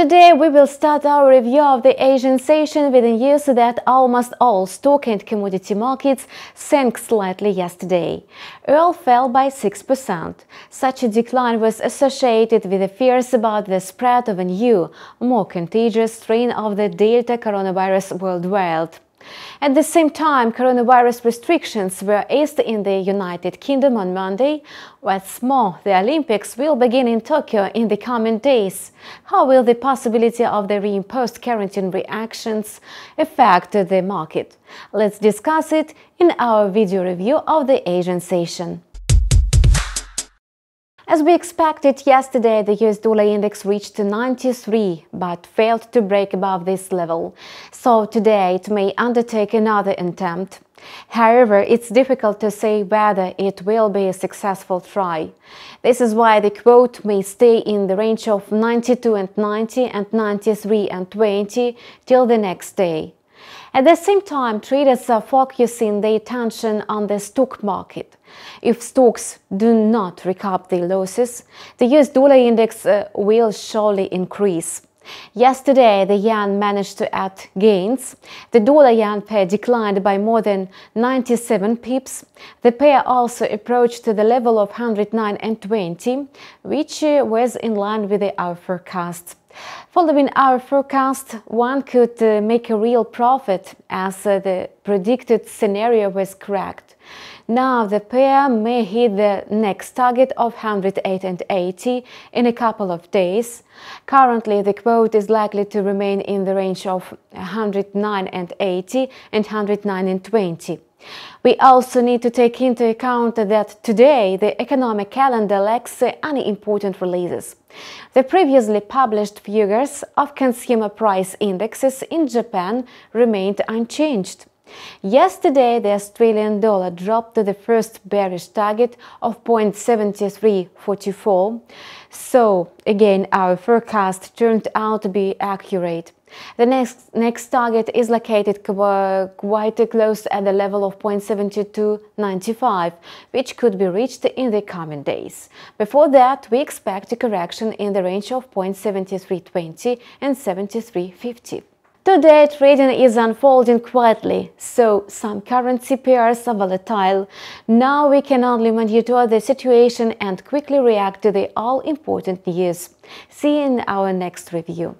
Today we will start our review of the Asian session with news that almost all stock and commodity markets sank slightly yesterday. Oil fell by 6%. Such a decline was associated with the fears about the spread of a new, more contagious strain of the Delta coronavirus worldwide. At the same time, coronavirus restrictions were eased in the United Kingdom on Monday. What's more, the Olympics will begin in Tokyo in the coming days. How will the possibility of the reimposed quarantine reactions affect the market? Let's discuss it in our video review of the Asian session. As we expected yesterday, the US dollar index reached 93 but failed to break above this level, so today it may undertake another attempt. However, it's difficult to say whether it will be a successful try. This is why the quote may stay in the range of 92 and 90 and 93 and 20 till the next day. At the same time, traders are focusing their attention on the stock market. If stocks do not recoup their losses, the US dollar index uh, will surely increase. Yesterday, the yen managed to add gains. The dollar yen pair declined by more than 97 pips. The pair also approached the level of 109 and 20, which uh, was in line with our forecast. Following our forecast, one could uh, make a real profit as uh, the predicted scenario was correct. Now the pair may hit the next target of 108 and 80 in a couple of days. Currently, the quote is likely to remain in the range of 109 and 80 and 109 and 20. We also need to take into account that today the economic calendar lacks any important releases. The previously published figures of consumer price indexes in Japan remained unchanged. Yesterday, the Australian dollar dropped to the first bearish target of 0.7344. So, again, our forecast turned out to be accurate. The next, next target is located quite close at the level of 0.7295, which could be reached in the coming days. Before that, we expect a correction in the range of 0.7320 and 7350. Today, trading is unfolding quietly, so some currency pairs are volatile. Now we can only monitor the situation and quickly react to the all-important news. See in our next review.